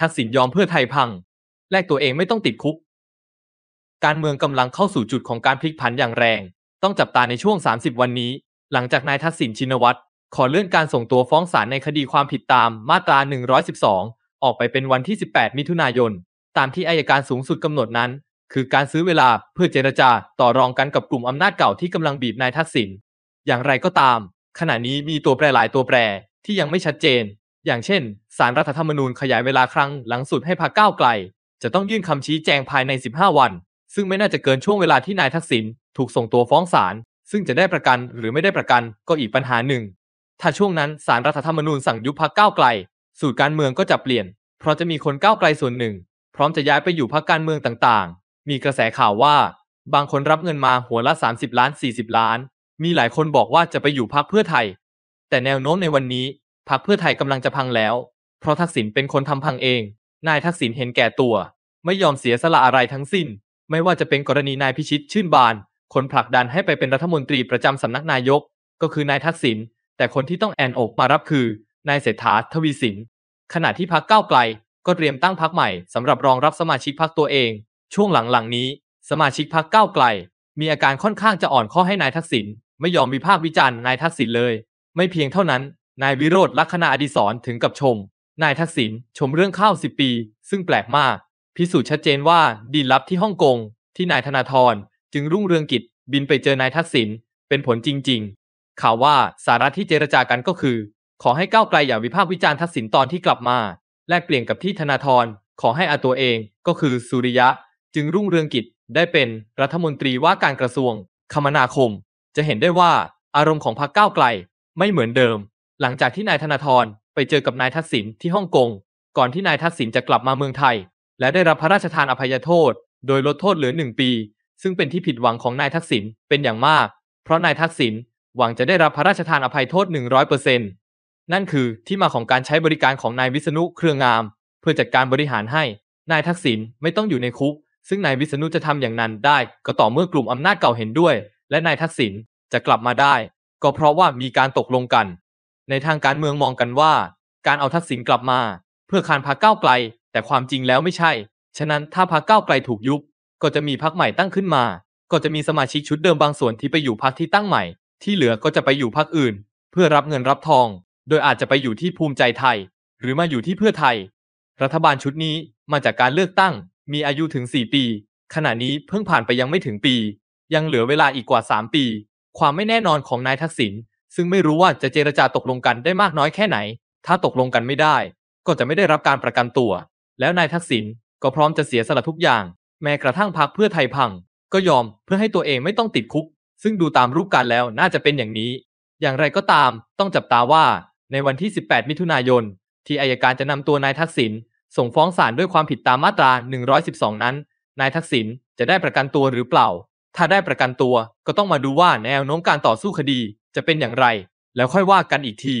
ทักษิณยอมเพื่อไทยพัง แลกตัวเองไม่ต้องติดคุก การเมืองกำลังเข้าสู่จุดของการพลิกผันอย่างแรง ต้องจับตาในช่วง 30 วันนี้ หลังจากนายทักษิณชินวัตรขอเลื่อนการส่งตัวฟ้องศาลในคดีความผิดตามมาตรา 112 ออกไปเป็นวันที่ 18 มิถุนายน ตามที่อายการสูงสุดกำหนดนั้น คือการซื้อเวลาเพื่อเจรจาต่อรองกันกับกลุ่มอำนาจเก่าที่กำลังบีบนายทักษิณอย่างไรก็ตาม ขณะนี้มีตัวแปรหลายตัวแปรที่ยังไม่ชัดเจนอย่างเช่นสารรัฐธรรมนูญขยายเวลาครั้งหลังสุดให้พรรคก้าวไกล จะต้องยื่นคำชี้แจงภายใน 15 วัน ซึ่งไม่น่าจะเกินช่วงเวลาที่นายทักษิณถูกส่งตัวฟ้องศาลซึ่งจะได้ประกันหรือไม่ได้ประกันก็อีกปัญหาหนึ่ง ถ้าช่วงนั้นสารรัฐธรรมนูญสั่งยุบพรรคก้าวไกล สูตรการเมืองก็จะเปลี่ยน เพราะจะมีคนก้าวไกลส่วนหนึ่ง พร้อมจะย้ายไปอยู่พรรคการเมืองต่างๆ มีกระแสข่าวว่าบางคนรับเงินมาหัวละ30ล้าน40ล้านมีหลายคนบอกว่าจะไปอยู่พรรคเพื่อไทย แต่แนวโน้มในวันนี้พรรคเพื่อไทยกำลังจะพังแล้ว เพราะทักษิณเป็นคนทำพังเอง นายทักษิณเห็นแก่ตัว ไม่ยอมเสียสละอะไรทั้งสิ้น ไม่ว่าจะเป็นกรณีนายพิชิตชื่นบาน คนผลักดันให้ไปเป็นรัฐมนตรีประจำสำนักนายก ก็คือนายทักษิณ แต่คนที่ต้องแอนอกมารับคือ นายเศรษฐาทวีสิน ขณะที่พักก้าวไกลก็เตรียมตั้งพักใหม่สำหรับรองรับสมาชิกพักตัวเอง ช่วงหลังๆนี้ สมาชิกพักก้าวไกล มีอาการค่อนข้างจะอ่อนข้อให้นายทักษิณ ไม่ยอมวิพากษ์วิจารณ์นายทักษิณเลย ไม่เพียงเท่านั้นนายวิโรธลักษณะอดีศรถึงกับชม นายทักษิณชมเรื่องข้าวสิปีซึ่งแปลกมาก พิสูจน์ชัดเจนว่า ดีลับที่ฮ่องกงที่นายธนาธรจึงรุ่งเรืองกิจบินไปเจอนายทักษิณเป็นผลจริง ๆ ข่าวว่าสาระที่เจรจากันก็คือ ขอให้ก้าวไกลอย่าวิพากษ์วิจารณ์ทักษิณตอนที่กลับมา แลกเปลี่ยนกับที่ธนาธรขอให้อาตัวเองก็คือสุริยะจึงรุ่งเรืองกิจได้เป็น รัฐมนตรีว่าการกระทรวง คมนาคม จะเห็นได้ว่าอารมณ์ของพรรคก้าวไกลไม่เหมือนเดิมหลังจากที่นายธนาธรไปเจอกับนายทักษิณที่ฮ่องกง ก่อนที่นายทักษิณจะกลับมาเมืองไทย และได้รับพระราชทานอภัยโทษโดยลดโทษเหลือหนึ่งปี ซึ่งเป็นที่ผิดหวังของนายทักษิณเป็นอย่างมาก เพราะนายทักษิณหวังจะได้รับพระราชทานอภัยโทษ100%เซนนั่นคือที่มาของการใช้บริการของนายวิษณุเครืองาม เพื่อจัดการบริหารให้ นายทักษิณไม่ต้องอยู่ในคุก ซึ่งนายวิษณุจะทำอย่างนั้นได้ ก็ต่อเมื่อกลุ่มอำนาจเก่าเห็นด้วย และนายทักษิณจะกลับมาได้ ก็เพราะว่ามีการตกลงกันในทางการเมืองมองกันว่า การเอาทักษิณกลับมา เพื่อคานพักเก้าไกล แต่ความจริงแล้วไม่ใช่ ฉะนั้นถ้าพักเก้าไกลถูกยุบก็จะมีพรรคใหม่ตั้งขึ้นมา ก็จะมีสมาชิกชุดเดิมบางส่วนที่ไปอยู่พรรคที่ตั้งใหม่ ที่เหลือก็จะไปอยู่พรรคอื่น เพื่อรับเงินรับทอง โดยอาจจะไปอยู่ที่ภูมิใจไทย หรือมาอยู่ที่เพื่อไทย รัฐบาลชุดนี้มาจากการเลือกตั้ง มีอายุถึง 4 ปี ขณะนี้เพิ่งผ่านไปยังไม่ถึงปี ยังเหลือเวลาอีกกว่า 3 ปี ความไม่แน่นอนของนายทักษิณซึ่งไม่รู้ว่าจะเจรจาตกลงกันได้มากน้อยแค่ไหน ถ้าตกลงกันไม่ได้ ก็จะไม่ได้รับการประกันตัว แล้วนายทักษิณก็พร้อมจะเสียสละทุกอย่างแม้กระทั่งพักเพื่อไทยพัง ก็ยอมเพื่อให้ตัวเองไม่ต้องติดคุก ซึ่งดูตามรูปการแล้วน่าจะเป็นอย่างนี้ อย่างไรก็ตามต้องจับตาว่า ในวันที่ 18 มิถุนายน ที่อายการจะนำตัวนายทักษิณส่งฟ้องศาลด้วยความผิดตามมาตรา 112 นั้น นายทักษิณจะได้ประกันตัวหรือเปล่า ถ้าได้ประกันตัวก็ต้องมาดูว่าแนวโน้มการต่อสู้คดีจะเป็นอย่างไร แล้วค่อยว่ากันอีกที